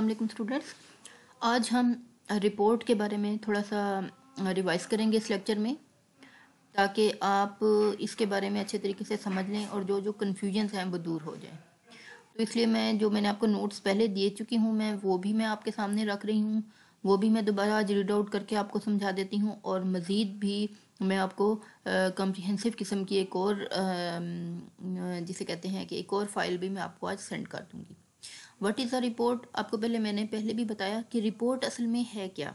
अल्लाम स्टूडेंट्स आज हम रिपोर्ट के बारे में थोड़ा सा रिवाइज करेंगे इस लेक्चर में ताकि आप इसके बारे में अच्छे तरीके से समझ लें और जो जो कन्फ्यूजन्स हैं वो दूर हो जाए तो इसलिए मैं जो मैंने आपको नोट्स पहले दे चुकी हूँ मैं वो भी मैं आपके सामने रख रही हूँ वो भी मैं दोबारा आज रीड आउट करके आपको समझा देती हूँ और मज़ीद भी मैं आपको कम्प्रिहेंसिव किस्म की एक और आ, जिसे कहते हैं कि एक और फाइल भी मैं आपको आज सेंड कर दूँगी व्हाट इज़ अ रिपोर्ट आपको पहले मैंने पहले भी बताया कि रिपोर्ट असल में है क्या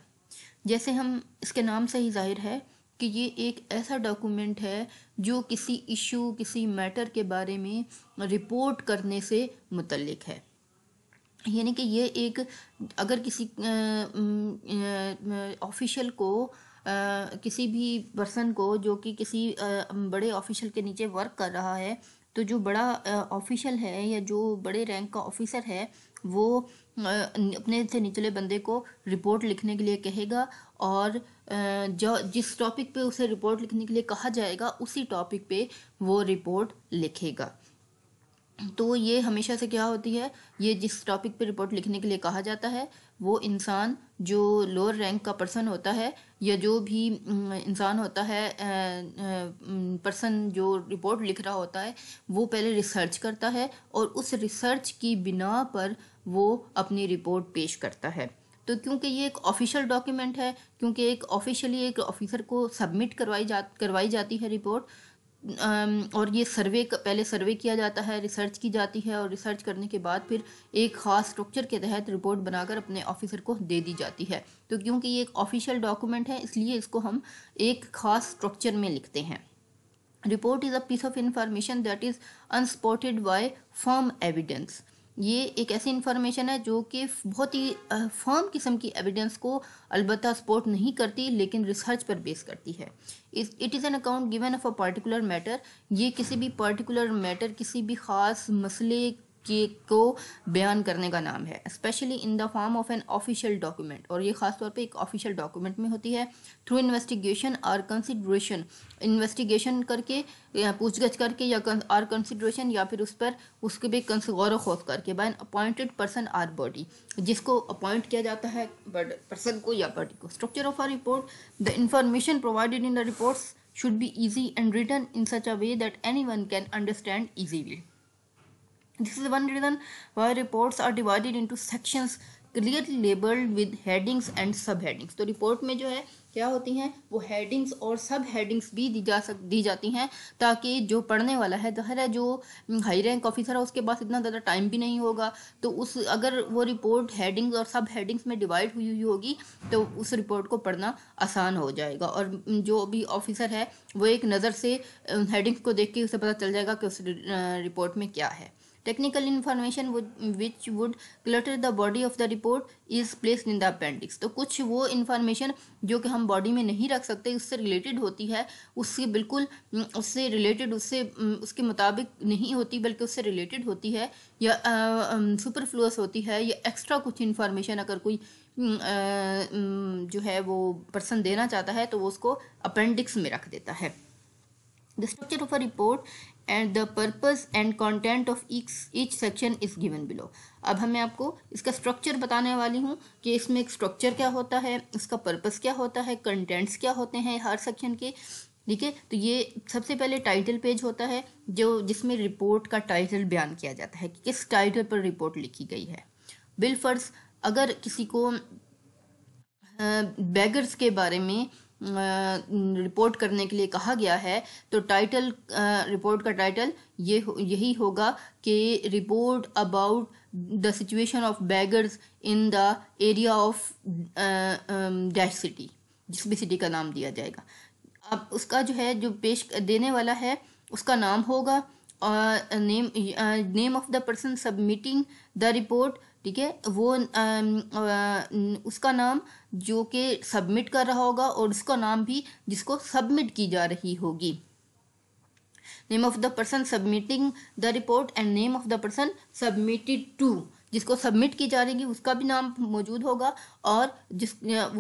जैसे हम इसके नाम से ही जाहिर है कि ये एक ऐसा डॉक्यूमेंट है जो किसी इशू किसी मैटर के बारे में रिपोर्ट करने से मुतलक है यानी कि ये एक अगर किसी ऑफिशियल को आ, किसी भी पर्सन को जो कि किसी आ, बड़े ऑफिशियल के नीचे वर्क कर रहा है तो जो बड़ा ऑफिशियल है या जो बड़े रैंक का ऑफिसर है वो अपने से निचले बंदे को रिपोर्ट लिखने के लिए कहेगा और जो जिस टॉपिक पे उसे रिपोर्ट लिखने के लिए कहा जाएगा उसी टॉपिक पे वो रिपोर्ट लिखेगा तो ये हमेशा से क्या होती है ये जिस टॉपिक पे रिपोर्ट लिखने के लिए कहा जाता है वो इंसान जो लोअर रैंक का पर्सन होता है या जो भी इंसान होता है पर्सन जो रिपोर्ट लिख रहा होता है वो पहले रिसर्च करता है और उस रिसर्च की बिना पर वो अपनी रिपोर्ट पेश करता है तो क्योंकि ये एक ऑफिशियल डॉक्यूमेंट है क्योंकि एक ऑफिशियली एक ऑफिसर को सबमिट करवाई जा करवाई जाती है रिपोर्ट और ये सर्वे पहले सर्वे किया जाता है रिसर्च की जाती है और रिसर्च करने के बाद फिर एक ख़ास स्ट्रक्चर के तहत रिपोर्ट बनाकर अपने ऑफिसर को दे दी जाती है तो क्योंकि ये एक ऑफिशियल डॉक्यूमेंट है इसलिए इसको हम एक ख़ास स्ट्रक्चर में लिखते हैं report is a piece of information that is unsupported by form evidence ये एक ऐसी इन्फॉर्मेशन है जो कि बहुत ही फर्म किस्म की एविडेंस को अलबत् सपोर्ट नहीं करती लेकिन रिसर्च पर बेस करती है it is an account given of a particular matter ये किसी भी पर्टिकुलर मैटर किसी भी ख़ास मसले के को बयान करने का नाम है specially in the form of an official document और ये खासतौर पे एक ऑफिशियल डॉक्यूमेंट में होती है थ्रू इन्वेस्टिगेशन और कंसिड्रेशन इन्वेस्टिगेशन करके पूछगछ करके या और कंसिड्रेशन या फिर उस पर उसके भी गौर खोज करके by appointed person or body जिसको अपॉइंट किया जाता है पर्सन को या बॉडी को structure of or report the information provided in the reports be be and return in such a way that anyone can understand easily. This is one reason why reports are divided into sections clearly labeled with headings and subheadings. तो report में जो है क्या होती हैं वो headings और सब हेडिंग्स भी दी जा सक दी जाती हैं ताकि जो पढ़ने वाला है जहर तो है जो हाई रैंक ऑफिसर है उसके पास इतना ज़्यादा टाइम भी नहीं होगा तो उस अगर वो रिपोर्ट हेडिंग्स और सब हेडिंग्स में डिवाइड हुई हुई होगी तो उस रिपोर्ट को पढ़ना आसान हो जाएगा और जो भी ऑफिसर है वो एक नज़र से हेडिंग्स को देख के उसे पता चल जाएगा कि उस रिपोर्ट में क्या है technical information which which would clutter the body of the report is placed in the तो कुछ वो इन्फॉर्मेशन जो कि हम बॉडी में नहीं रख सकते उससे रिलेटेड होती है उससे बिल्कुल उससे रिलेटेड उससे उसके मुताबिक नहीं होती बल्कि उससे रिलेटेड होती है या सुपरफ्लूस होती है या एक्स्ट्रा कुछ इन्फॉर्मेशन अगर कोई जो है वो पर्सन देना चाहता है तो वो उसको अपेंडिक्स में रख देता है the structure of a report and the purpose and content of each section is given below अब हमें आपको इसका स्ट्रक्चर बताने वाली हूँ कि इसमें स्ट्रक्चर क्या होता है इसका पर्पस क्या होता है कंटेंट्स क्या होते हैं हर सेक्शन के ठीक है तो ये सबसे पहले टाइटल पेज होता है जो जिसमें रिपोर्ट का टाइटल बयान किया जाता है कि किस टाइटल पर रिपोर्ट लिखी गई है बिल फर्ज अगर किसी को बैगर्स के बारे में रिपोर्ट करने के लिए कहा गया है तो टाइटल रिपोर्ट का टाइटल ये यही होगा कि report about the situation of beggars in the area of dash city जिस भी सिटी का नाम दिया जाएगा अब उसका जो है जो पेश देने वाला है उसका नाम होगा name name of the person submitting the report ठीक है वो आ, आ, उसका नाम जो कि सबमिट कर रहा होगा और उसका नाम भी जिसको सबमिट की जा रही होगी name of the person submitting the report and name of the person submitted to जिसको सबमिट की जा रही उसका भी नाम मौजूद होगा और जिस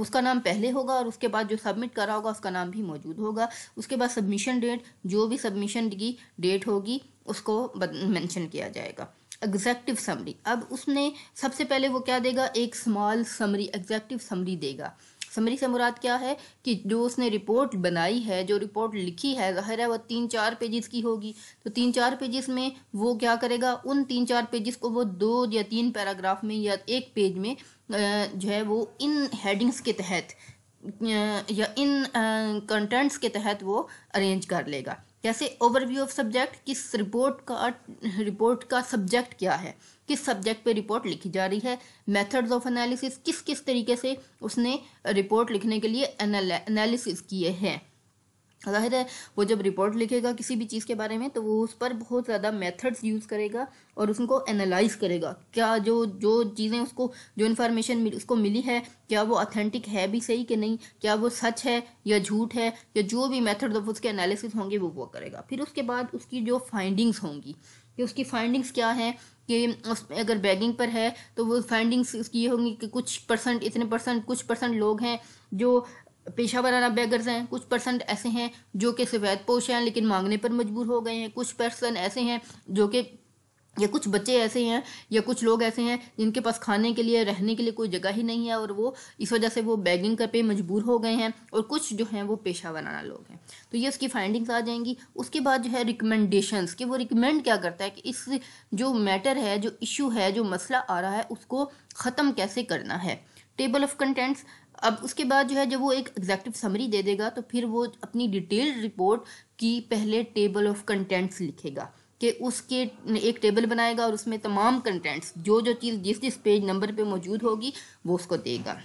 उसका नाम पहले होगा और उसके बाद जो सबमिट करा होगा उसका नाम भी मौजूद होगा उसके बाद सबमिशन डेट जो भी सबमिशन की डेट होगी उसको मेंशन किया जाएगा एग्जैक्टिव समरी अब उसने सबसे पहले वो क्या देगा एक स्मॉल समरी एग्जैक्टिव समरी देगा समरी से मुराद क्या है कि जो उसने रिपोर्ट बनाई है जो रिपोर्ट लिखी है ज़ाहिर है वह तीन चार पेजेस की होगी तो तीन चार पेजेस में वो क्या करेगा उन तीन चार पेजेस को वो दो या तीन पैराग्राफ में या एक पेज में जो है वो इन हेडिंग्स के तहत या इन कंटेंट्स के तहत वो अरेंज कर लेगा जैसे ओवरव्यू ऑफ सब्जेक्ट किस रिपोर्ट का रिपोर्ट का सब्जेक्ट क्या है किस सब्जेक्ट पे रिपोर्ट लिखी जा रही है मेथड्स ऑफ एनालिसिस किस किस तरीके से उसने रिपोर्ट लिखने के लिए एनालिसिस किए हैं जाहिर है वो जब रिपोर्ट लिखेगा किसी भी चीज़ के बारे में तो वो उस पर बहुत ज़्यादा मेथड्स यूज़ करेगा और उसको एनालाइज करेगा क्या जो जो चीज़ें उसको जो इन्फॉर्मेशन मिल, उसको मिली है क्या वो ऑथेंटिक है भी सही कि नहीं क्या वो सच है या झूठ है या जो भी मेथड ऑफ उसके एनालिसिस होंगे वो वो करेगा फिर उसके बाद उसकी जो फाइंडिंग्स होंगी कि उसकी फाइंडिंग्स क्या हैं कि अगर बैगिंग पर है तो वो फाइंडिंग्स उसकी ये होंगी कि कुछ परसेंट इतने परसेंट कुछ परसेंट लोग हैं जो पेशा वराना बैगर्स हैं कुछ पर्सन ऐसे हैं जो कि सफ़ेद पोश हैं लेकिन मांगने पर मजबूर हो गए हैं कुछ पर्सन ऐसे हैं जो कि या कुछ बच्चे ऐसे हैं या कुछ लोग ऐसे हैं जिनके पास खाने के लिए रहने के लिए कोई जगह ही नहीं है और वो इस वजह से वो बैगिंग कर पे मजबूर हो गए हैं और कुछ जो हैं वो पेशा वराना लोग हैं तो ये उसकी फाइंडिंग्स आ जाएंगी उसके बाद जो है रिकमेंडेशंस कि वो रिकमेंड क्या करता है कि इस जो मैटर है जो इशू है जो मसला आ रहा है उसको ख़त्म कैसे करना है टेबल ऑफ कंटेंट्स अब उसके बाद जो है जब वो एक एग्जैक्टिव समरी दे देगा तो फिर वो अपनी डिटेल्ड रिपोर्ट की पहले टेबल ऑफ कंटेंट्स लिखेगा कि उसके एक टेबल बनाएगा और उसमें तमाम कंटेंट्स जो जो चीज़ जिस जिस पेज नंबर पे मौजूद होगी वो उसको देगा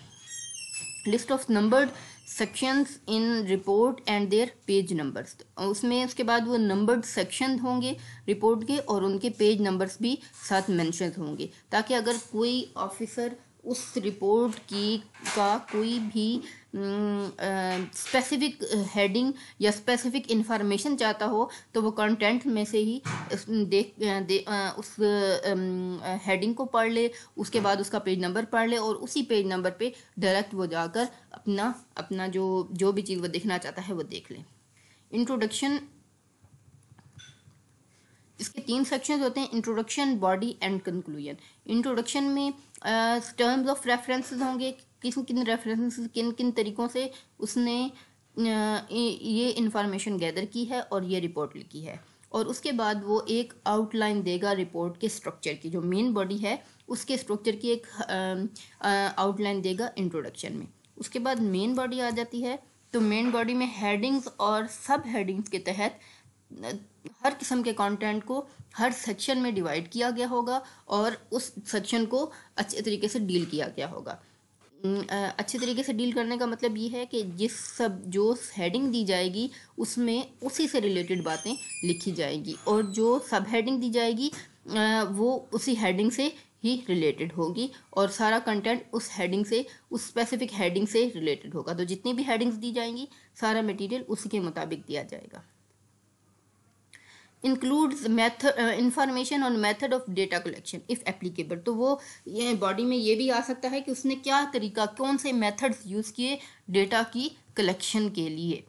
list of numbered sections in report and their page numbers उसमें उसके बाद वो नंबर्ड सेक्शन होंगे रिपोर्ट के और उनके पेज नंबर्स भी साथ मैंशन होंगे ताकि अगर कोई ऑफिसर उस रिपोर्ट की का कोई भी स्पेसिफिक हेडिंग या स्पेसिफिक इन्फॉर्मेशन चाहता हो तो वो कंटेंट में से ही देख दे, आ, उस हेडिंग को पढ़ ले उसके बाद उसका पेज नंबर पढ़ ले और उसी पेज नंबर पे डायरेक्ट वो जाकर अपना अपना जो जो भी चीज़ वो देखना चाहता है वो देख ले इंट्रोडक्शन इसके तीन सेक्शंस होते हैं introduction body and conclusion introduction में टर्म्स ऑफ रेफरेंसेस होंगे किन किन रेफरेंसेस किन किन तरीक़ों से उसने ये इंफॉर्मेशन गैदर की है और ये रिपोर्ट लिखी है और उसके बाद वो एक आउटलाइन देगा रिपोर्ट के स्ट्रक्चर की जो मेन बॉडी है उसके स्ट्रक्चर की एक आउटलाइन देगा इंट्रोडक्शन में उसके बाद मेन बॉडी आ जाती है तो मेन बॉडी में हेडिंग्स और सब हेडिंग्स के तहत हर किस्म के कंटेंट को हर सेक्शन में डिवाइड किया गया होगा और उस सेक्शन को अच्छे तरीके से डील किया गया होगा अच्छे तरीके से डील करने का मतलब ये है कि जिस सब जो हेडिंग दी जाएगी उसमें उसी से रिलेटेड बातें लिखी जाएगी और जो सब हेडिंग दी जाएगी वो उसी हेडिंग से ही रिलेटेड होगी और सारा कंटेंट उस हेडिंग से उस स्पेसिफिक हेडिंग से रिलेटेड होगा तो जितनी भी हेडिंग्स दी जाएंगी सारा मटेरियल उसी के मुताबिक दिया जाएगा इंक्लूड्स मेथड इंफॉर्मेशन और method of data collection if applicable तो वो ये बॉडी में ये भी आ सकता है कि उसने क्या तरीका कौन से मैथड्स यूज़ किए डेटा की कलेक्शन के लिए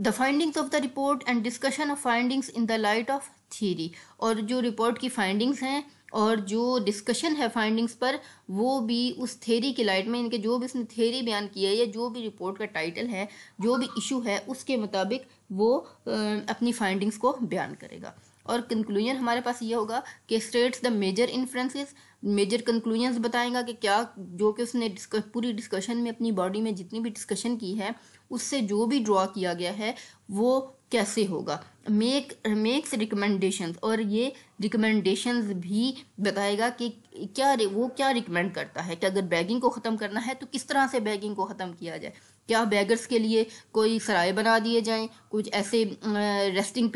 the findings of the report and discussion of findings in the light of theory और जो रिपोर्ट की फाइंडिंग्स हैं और जो डिस्कशन है फाइंडिंग्स पर वो भी उस थेरी की लाइट में इनके जो भी उसने थेरी बयान किया है या जो भी रिपोर्ट का टाइटल है जो भी इशू है उसके मुताबिक वो अपनी फाइंडिंग्स को बयान करेगा और कंक्लूजन हमारे पास ये होगा कि states the major inferences major conclusions बताएंगा कि क्या जो कि उसने डिस्कस पूरी डिस्कशन में अपनी बॉडी में जितनी भी डिस्कशन की है उससे जो भी ड्रॉ किया गया है वो कैसे होगा मेक मेक्स रिकमेंडेशन और ये रिकमेंडेशन भी बताएगा कि क्या वो क्या रिकमेंड करता है कि अगर बैगिंग को ख़त्म करना है तो किस तरह से बैगिंग को ख़त्म किया जाए क्या बैगर्स के लिए कोई सराय बना दिए जाएं कुछ ऐसे रेस्टिंग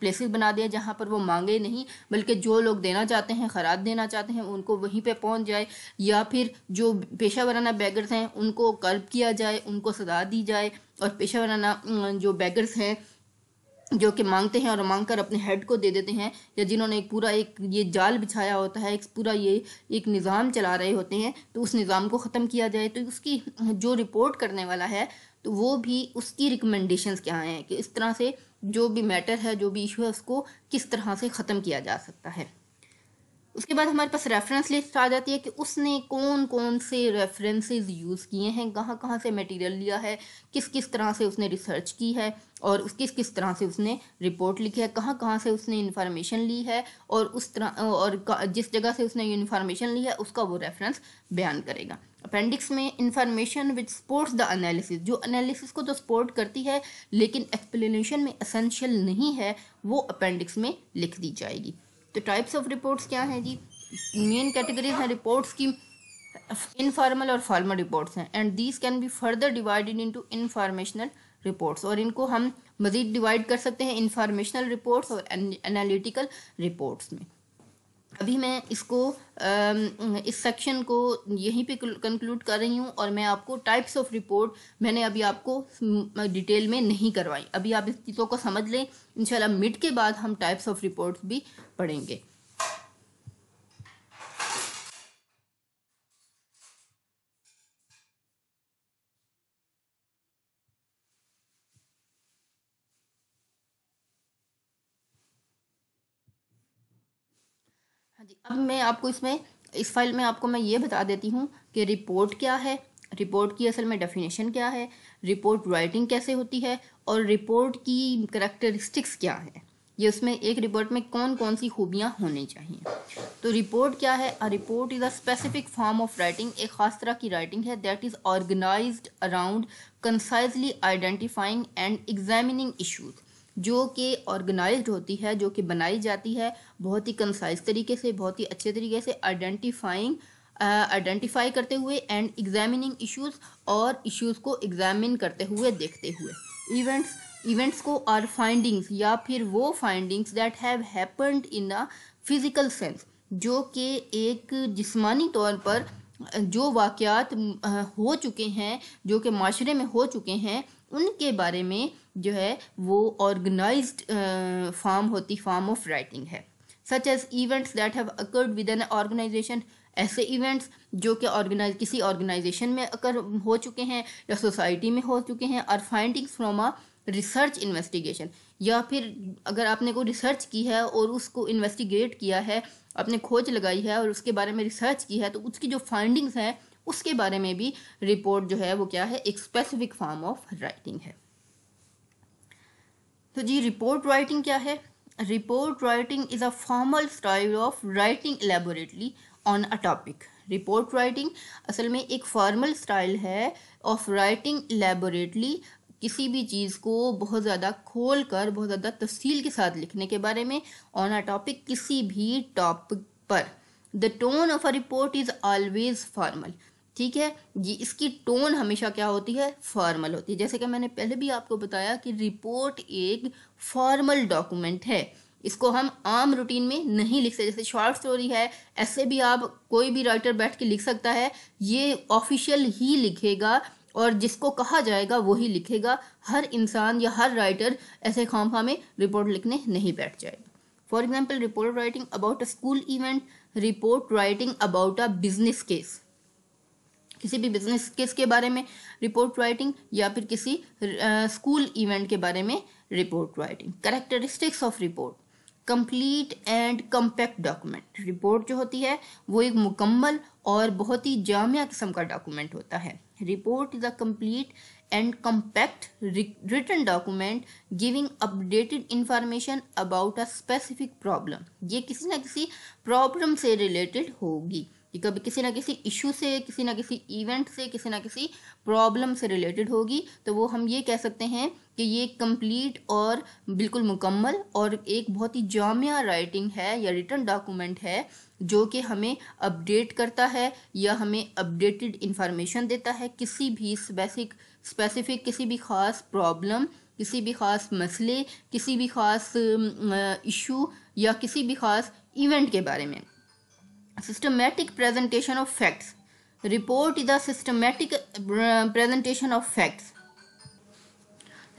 प्लेसेस बना दिए जहाँ पर वो मांगे नहीं बल्कि जो लोग देना चाहते हैं ख़राब देना चाहते हैं उनको वहीं पे पहुँच जाए या फिर जो पेशा वराना बैगर्स हैं उनको कर्ब किया जाए उनको सजा दी जाए और पेशा वराना जो बैगर्स हैं जो कि मांगते हैं और मांग कर अपने हेड को दे देते हैं या जिन्होंने एक पूरा एक ये जाल बिछाया होता है एक पूरा ये एक निज़ाम चला रहे होते हैं तो उस निज़ाम को ख़त्म किया जाए तो उसकी जो रिपोर्ट करने वाला है तो वो भी उसकी रिकमेंडेशंस क्या हैं कि इस तरह से जो भी मैटर है जो भी इशू है उसको किस तरह से ख़त्म किया जा सकता है उसके बाद हमारे पास रेफरेंस लिस्ट आ जाती है कि उसने कौन कौन से रेफरेंसेस यूज़ किए हैं कहाँ कहाँ से मटेरियल लिया है किस किस तरह से उसने रिसर्च की है और उस किस किस तरह से उसने रिपोर्ट लिखी है कहाँ कहाँ से उसने इन्फॉर्मेशन ली है और उस तरह और जिस जगह से उसने इन्फॉर्मेशन ली है उसका वो रेफरेंस बयान करेगा अपेंडिक्स में information which supports the analysis जो एनालिसिस को तो सपोर्ट करती है लेकिन एक्सप्लेनेशन में असेंशियल नहीं है वो अपेंडिक्स में लिख दी जाएगी तो टाइप्स ऑफ रिपोर्ट्स क्या हैं जी मेन कैटेगरीज हैं रिपोर्ट्स की इनफॉर्मल और फॉर्मल रिपोर्ट्स हैं and these can be further divided into informational reports और इनको हम मज़ीद डिवाइड कर सकते हैं इंफॉर्मेशनल रिपोर्ट्स और एनालिटिकल रिपोर्ट्स में अभी मैं इसको इस सेक्शन को यहीं पे कंक्लूड कर रही हूँ और मैं आपको टाइप्स ऑफ रिपोर्ट मैंने अभी आपको डिटेल में नहीं करवाई अभी आप इस चीज़ों को समझ लें इंशाल्लाह मिड के बाद हम टाइप्स ऑफ रिपोर्ट्स भी पढ़ेंगे अब मैं आपको इसमें इस फाइल में आपको मैं ये बता देती हूँ कि रिपोर्ट क्या है रिपोर्ट की असल में डेफिनेशन क्या है रिपोर्ट राइटिंग कैसे होती है और रिपोर्ट की करेक्टरिस्टिक्स क्या है ये उसमें एक रिपोर्ट में कौन कौन सी खूबियाँ होनी चाहिए तो रिपोर्ट क्या है a report is a specific form of writing एक ख़ास तरह की राइटिंग है that is organised around concisely identifying and examining issues जो कि ऑर्गेनाइज्ड होती है जो कि बनाई जाती है बहुत ही कंसाइज तरीके से बहुत ही अच्छे तरीके से आइडेंटिफाइंग आइडेंटिफाई करते हुए एंड एग्जामिनिंग इश्यूज और इश्यूज को एग्जामिन करते हुए देखते हुए इवेंट्स इवेंट्स को आर फाइंडिंग्स या फिर वो findings that have happened in a physical sense जो कि एक जिस्मानी तौर पर जो वाक़ हो चुके हैं जो कि माशरे में हो चुके हैं उनके बारे में जो है वो ऑर्गेनाइज फॉर्म होती फॉर्म ऑफ राइटिंग है such as events that have occurred with an organisation ऐसे इवेंट्स जो कि ऑर्गेनाइज किसी ऑर्गेनाइजेशन में अकर हो चुके हैं या सोसाइटी में हो चुके हैं और findings from a research investigation या फिर अगर आपने कोई रिसर्च की है और उसको इन्वेस्टिगेट किया है आपने खोज लगाई है और उसके बारे में रिसर्च की है तो उसकी जो फाइंडिंग्स हैं उसके बारे में भी रिपोर्ट जो है वो क्या है एक स्पेसिफिक फॉर्म ऑफ राइटिंग है तो जी रिपोर्ट राइटिंग क्या है report writing is a formal style of writing elaborately on a topic report writing असल में एक फॉर्मल स्टाइल है ऑफ राइटिंग एलेबोरेटली किसी भी चीज़ को बहुत ज़्यादा खोल कर बहुत ज़्यादा तफसील के साथ लिखने के बारे में ऑन अ टॉपिक किसी भी टॉपिक पर the tone of a report is always formal ठीक है ये इसकी टोन हमेशा क्या होती है फॉर्मल होती है जैसे कि मैंने पहले भी आपको बताया कि रिपोर्ट एक फॉर्मल डॉक्यूमेंट है इसको हम आम रूटीन में नहीं लिख सकते जैसे शॉर्ट स्टोरी है ऐसे भी आप कोई भी राइटर बैठ के लिख सकता है ये ऑफिशियल ही लिखेगा और जिसको कहा जाएगा वही लिखेगा हर इंसान या हर राइटर ऐसे खामखा में रिपोर्ट लिखने नहीं बैठ जाएगा for example report writing about a school event report writing about a business case किसी भी बिजनेस केस के बारे में रिपोर्ट राइटिंग या फिर किसी स्कूल uh, इवेंट के बारे में report writing characteristics of report complete and compact document report जो होती है वो एक मुकम्मल और बहुत ही जामिया किस्म का डॉक्यूमेंट होता है report is a complete and compact written document giving updated information about a specific problem ये किसी ना किसी प्रॉब्लम से रिलेटेड होगी ये कभी किसी ना किसी इशू से किसी ना किसी इवेंट से किसी ना किसी प्रॉब्लम से रिलेटेड होगी तो वो हम ये कह सकते हैं कि ये कंप्लीट और बिल्कुल मुकम्मल और एक बहुत ही जामिया राइटिंग है या रिटर्न डॉक्यूमेंट है जो कि हमें अपडेट करता है या हमें अपडेटेड इंफॉर्मेशन देता है किसी भी स्पेसिक स्पेसिफिक किसी भी ख़ास प्रॉब्लम किसी भी ख़ास मसले किसी भी ख़ास इशू या किसी भी ख़ास इवेंट के बारे में systematic presentation of facts report is a systematic presentation of facts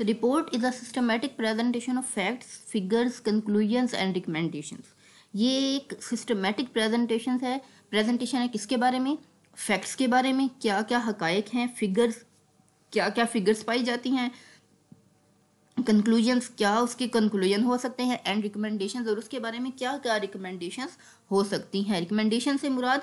report is a systematic presentation of facts figures conclusion and recommendation ये एक सिस्टमैटिक प्रेजेंटेशन है प्रेजेंटेशन है किसके बारे में फैक्ट्स के बारे में क्या क्या हकायक हैं फिगर्स क्या क्या फिगर्स पाई जाती हैं कंक्लूजन्स क्या उसके कंक्लूजन हो सकते हैं एंड रिकमेंडेशंस और उसके बारे में क्या क्या रिकमेंडेशंस हो सकती हैं रिकमेंडेशन से मुराद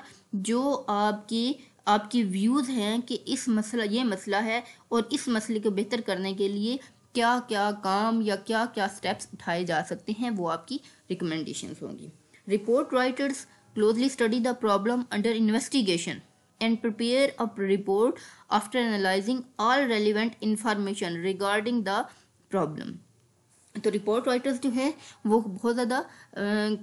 जो आपकी आपकी व्यूज़ हैं कि इस मसला ये मसला है और इस मसले को बेहतर करने के लिए क्या क्या काम या क्या क्या स्टेप्स उठाए जा सकते हैं वो आपकी रिकमेंडेशंस होंगी report writers closely study the problem under investigation and prepare a report after analysing all relevant information regarding the problem तो रिपोर्ट राइटर्स जो है वो बहुत ज़्यादा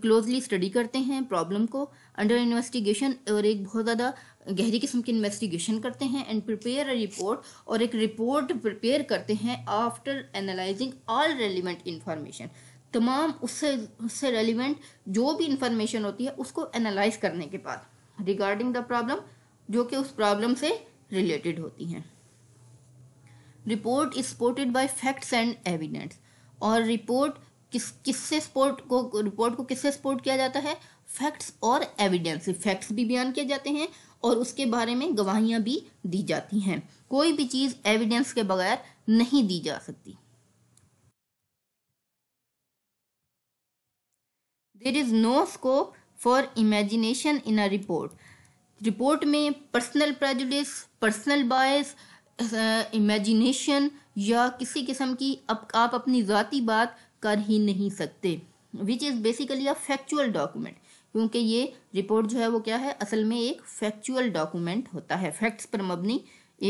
क्लोजली स्टडी करते हैं प्रॉब्लम को अंडर इन्वेस्टिगेशन और एक बहुत ज़्यादा गहरी किस्म की इन्वेस्टिगेशन करते हैं एंड प्रिपेयर अ रिपोर्ट और एक रिपोर्ट प्रिपेयर करते हैं after analysing all relevant information तमाम उससे उससे रेलिवेंट जो भी इंफॉर्मेशन होती है उसको एनालाइज करने के बाद रिगार्डिंग द प्रॉब्लम जो कि उस प्रॉब्लम से रिलेटेड होती हैं report is supported by facts and evidence और रिपोर्ट किस किससे सपोर्ट को रिपोर्ट को किससे सपोर्ट किया जाता है फैक्ट्स और एविडेंस फैक्ट्स भी बयान किए जाते हैं और उसके बारे में गवाहियां भी दी जाती हैं कोई भी चीज़ एविडेंस के बगैर नहीं दी जा सकती there is no scope for imagination in a report report में personal prejudice personal bias imagination या किसी किस्म की अब आप अपनी ज़ाती बात कर ही नहीं सकते which is basically a factual document क्योंकि ये रिपोर्ट जो है वो क्या है असल में एक फैक्चुअल डॉक्यूमेंट होता है फैक्ट्स पर मबनी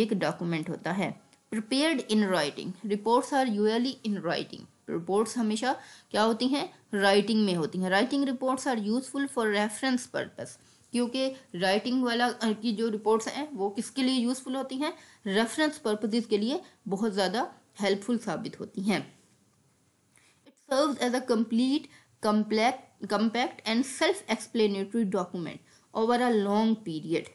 एक डॉक्यूमेंट होता है prepared in writing reports are usually in writing reports हमेशा क्या होती हैं राइटिंग में होती हैं writing reports are useful for reference purpose क्योंकि राइटिंग वाला की जो रिपोर्ट्स हैं वो किसके लिए यूज़फुल होती हैं रेफरेंस पर्पजेज के लिए बहुत ज़्यादा हेल्पफुल साबित होती हैं it serve as a complete compact compact and self explanatory document over a long period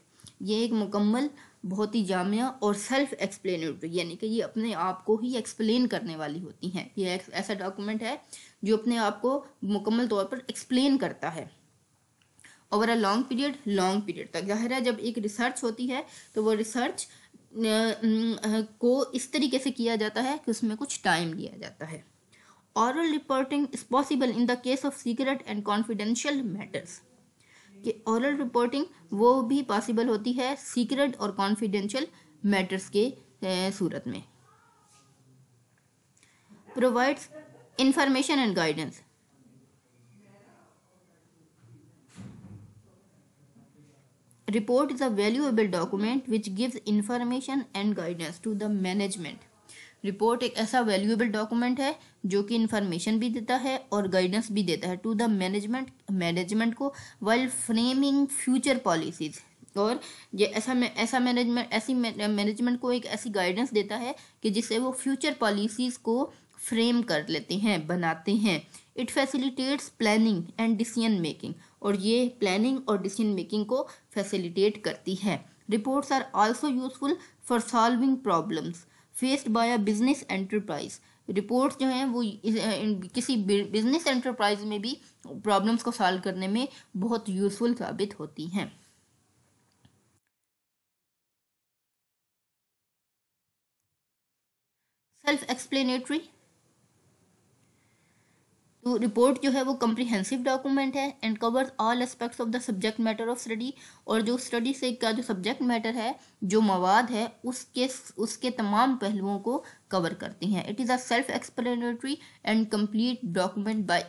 ये एक मुकम्मल बहुत ही जामिया और सेल्फ एक्सप्लेनेटरी यानी कि ये अपने आप को ही एक्सप्लेन करने वाली होती हैं ये ऐसा डॉक्यूमेंट है जो अपने आप को मुकम्मल तौर पर एक्सप्लेन करता है over a long period long period तक जाहिर है जब एक रिसर्च होती है तो वो रिसर्च को इस तरीके से किया जाता है कि उसमें कुछ टाइम लिया जाता है oral reporting is possible in the case of secret and confidential matters कि औरल रिपोर्टिंग वो भी पॉसिबल होती है सीक्रेट और कॉन्फिडेंशियल मैटर्स के सूरत में provides information and guidance report is a valuable document which gives information and guidance to the management report एक ऐसा वैल्यूएबल डॉक्यूमेंट है जो कि इंफॉर्मेशन भी देता है और गाइडेंस भी देता है टू द मैनेजमेंट मैनेजमेंट को वाइल फ्रेमिंग फ्यूचर पॉलिसीज और ये ऐसा ऐसा मैनेजमेंट ऐसी मैनेजमेंट को एक ऐसी गाइडेंस देता है कि जिससे वो फ्यूचर पॉलिसीज को फ्रेम कर लेते हैं बनाते हैं it facilitates planning and decision making और ये प्लानिंग और डिसीजन मेकिंग को फैसिलिटेट करती है reports are also useful for solving problems faced by a business enterprise reports जो हैं वो किसी बिजनेस एंटरप्राइज में भी प्रॉब्लम्स को सॉल्व करने में बहुत यूजफुल साबित होती हैं सेल्फ एक्सप्लेनेटरी तो रिपोर्ट जो है वो कम्प्रीहेंसिव डॉक्यूमेंट है and covers all aspects of the subject matter of study और जो स्टडी से का जो सब्जेक्ट मैटर है जो मवाद है उसके उसके तमाम पहलुओं को कवर करती हैं it is a self explanatory and complete document by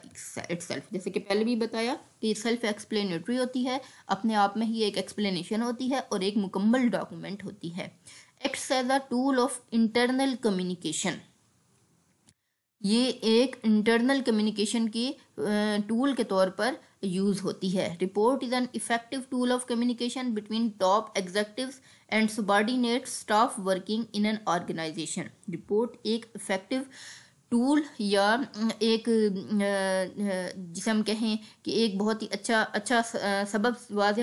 itself जैसे कि पहले भी बताया कि सेल्फ एक्सप्लेनेटरी होती है अपने आप में ही एक एक्सप्लेनेशन होती है और एक मुकम्मल डॉक्यूमेंट होती है acts as a tool of internal communication ये एक इंटरनल कम्युनिकेशन की टूल के तौर पर यूज़ होती है report is an effective tool of communication between top executive and subordinate staff working in an organisation report एक इफेक्टिव टूल या एक जिसे हम कहें कि एक बहुत ही अच्छा अच्छा सबब वाज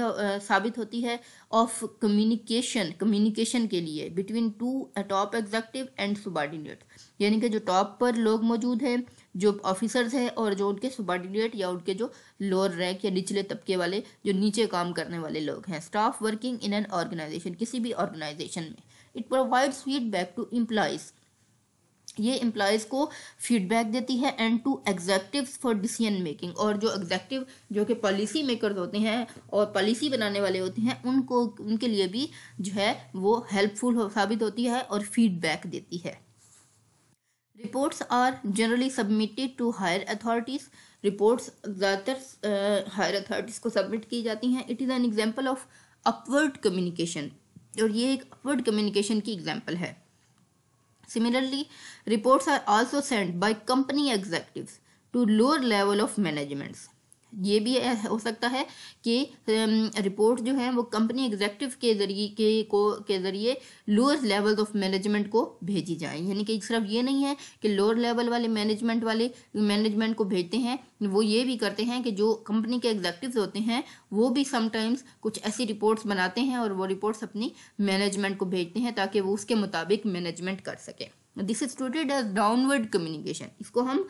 साबित होती है ऑफ कम्युनिकेशन कम्युनिकेशन के लिए between to top executive and subordinate यानी कि जो टॉप पर लोग मौजूद हैं जो ऑफिसर्स हैं और जो उनके सुबार्डिनेट या उनके जो लोअर रैंक या निचले तबके वाले जो नीचे काम करने वाले लोग हैं staff working in an organisation किसी भी ऑर्गेनाइजेशन में it provides feedback to employees ये एम्प्लॉयज़ को फीडबैक देती है and to executive for decision making और जो एग्जैक्टिव जो कि पॉलिसी मेकर होते हैं और पॉलिसी बनाने वाले होते हैं उनको उनके लिए भी जो है वो हेल्पफुल हो, साबित होती है और फीडबैक देती है reports are generally submitted to higher authorities reports ज़्यादातर हायर अथॉरिटीज़ को सबमिट की जाती हैं it is an example of upward communication और ये एक अपवर्ड कम्युनिकेशन की एग्जाम्पल है similarly reports are also send by company executive to lower level of managements ये भी हो सकता है कि रिपोर्ट जो है वो कंपनी एग्जेक्टिव के जरिए के को के जरिए लोअर लेवल ऑफ मैनेजमेंट को भेजी जाए यानी कि सिर्फ ये नहीं है कि लोअर लेवल वाले मैनेजमेंट वाले मैनेजमेंट को भेजते हैं वो ये भी करते हैं कि जो कंपनी के एग्जेक्टिव होते हैं वो भी समटाइम्स कुछ ऐसी रिपोर्ट्स बनाते हैं और वो रिपोर्ट्स अपनी मैनेजमेंट को भेजते हैं ताकि वो उसके मुताबिक मैनेजमेंट कर सकें this is touted as downward communication इसको हम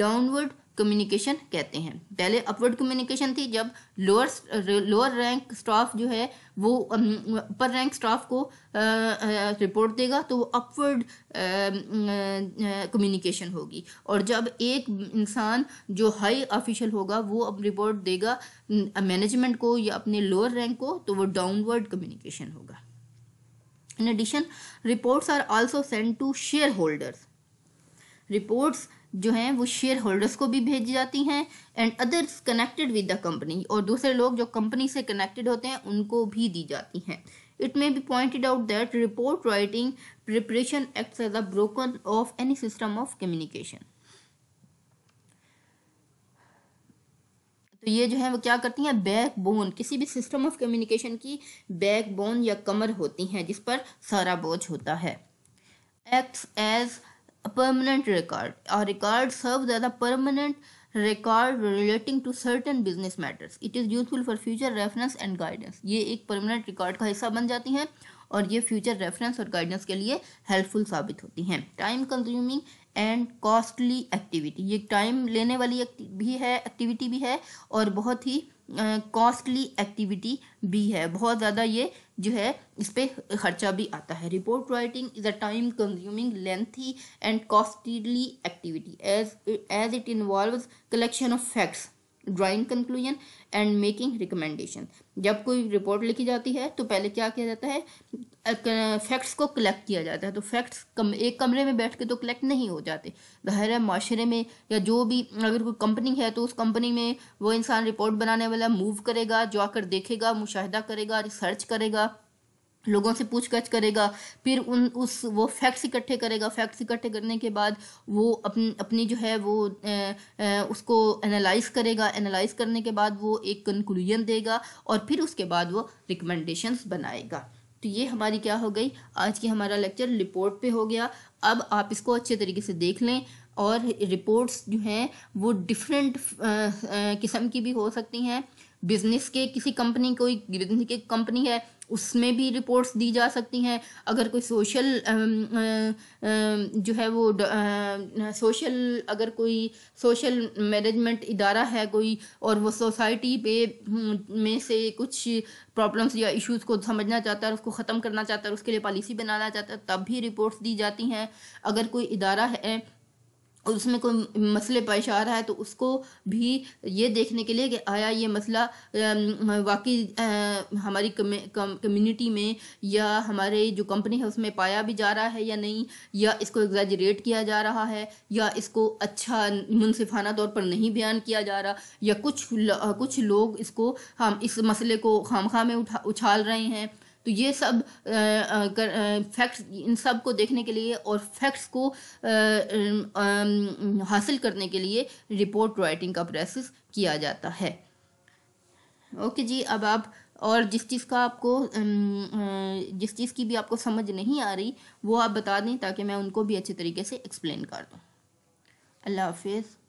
डाउनवर्ड कम्युनिकेशन कहते हैं पहले अपवर्ड कम्युनिकेशन थी जब लोअर लोअर रैंक स्टाफ जो है वो अपर रैंक स्टाफ को रिपोर्ट देगा तो वो अपवर्ड कम्युनिकेशन होगी और जब एक इंसान जो हाई ऑफिशियल होगा वो अब रिपोर्ट देगा मैनेजमेंट को या अपने लोअर रैंक को तो वो डाउनवर्ड कम्युनिकेशन होगा in addition reports are also send to shareholders reports जो हैं वो शेयर होल्डर्स को भी भेजी जाती हैं and others connected with the company और दूसरे लोग जो कंपनी से कनेक्टेड होते हैं उनको भी दी जाती हैं it may be pointed out that report writing preparation act as a broken of any system of communication तो ये जो है वो क्या करती हैं बैक बोन किसी भी सिस्टम ऑफ कम्युनिकेशन की बैक बोन या कमर होती हैं जिस पर सारा बोझ होता है acts as a permanent record. A record serves as record relating to certain business matters it is useful for future reference and guidance ये एक परमानेंट रिकॉर्ड का हिस्सा बन जाती हैं और ये फ्यूचर रेफरेंस और गाइडेंस के लिए हेल्पफुल साबित होती हैं time consuming and costly activity ये टाइम लेने वाली भी है एक्टिविटी भी है और बहुत ही कॉस्टली एक्टिविटी भी है बहुत ज़्यादा ये जो है इस पर खर्चा भी आता है report writing is a time consuming lengthy and costly activity as as it involve collection of facts drawing conclusion and making recommendation जब कोई रिपोर्ट लिखी जाती है तो पहले क्या किया जाता है फैक्ट्स को कलेक्ट किया जाता है तो फैक्ट्स कम एक कमरे में बैठ के तो कलेक्ट नहीं हो जाते ज़ाहिर है माशरे में या जो भी अगर कोई कंपनी है तो उस कंपनी में वो इंसान रिपोर्ट बनाने वाला मूव करेगा जाकर देखेगा मुशाह करेगा रिसर्च करेगा लोगों से पूछ गछ करेगा फिर उन उस वो फैक्ट्स इकट्ठे करेगा फैक्ट्स इकट्ठे करने के बाद वो अपन अपनी जो है वो ए, ए, उसको एनालाइज करेगा एनालाइज करने के बाद वो एक कंक्लूजन देगा और फिर उसके बाद वो रिकमेंडेशंस बनाएगा तो ये हमारी क्या हो गई आज की हमारा लेक्चर रिपोर्ट पे हो गया अब आप इसको अच्छे तरीके से देख लें और रिपोर्ट्स जो हैं वो डिफरेंट किस्म की भी हो सकती हैं बिजनेस के किसी कंपनी कोई बिजनेस की कंपनी है उसमें भी रिपोर्ट्स दी जा सकती हैं अगर कोई सोशल जो है वो सोशल अगर कोई सोशल मैनेजमेंट इदारा है कोई और वो सोसाइटी पे हम्म, में से कुछ प्रॉब्लम्स या इश्यूज़ को समझना चाहता है उसको ख़त्म करना चाहता है उसके लिए पॉलिसी बनाना चाहता है तब भी रिपोर्ट्स दी जाती हैं अगर कोई इदारा है और उसमें कोई मसले पेश आ रहा है तो उसको भी ये देखने के लिए कि आया ये मसला वाकई हमारी कम्युनिटी में या हमारे जो कंपनी है उसमें पाया भी जा रहा है या नहीं या इसको एग्जेजरेट किया जा रहा है या इसको अच्छा मुनसिफाना तौर पर नहीं बयान किया जा रहा या कुछ कुछ लोग इसको हम इस मसले को खाम में उठा उछाल रहे हैं तो ये सब फैक्ट्स इन सब को देखने के लिए और फैक्ट्स को हासिल करने के लिए रिपोर्ट राइटिंग का प्रोसेस किया जाता है ओके जी अब आप और जिस चीज़ का आपको जिस चीज़ की भी आपको समझ नहीं आ रही वो आप बता दें ताकि मैं उनको भी अच्छे तरीके से एक्सप्लेन कर दूँ अल्लाह हाफिज़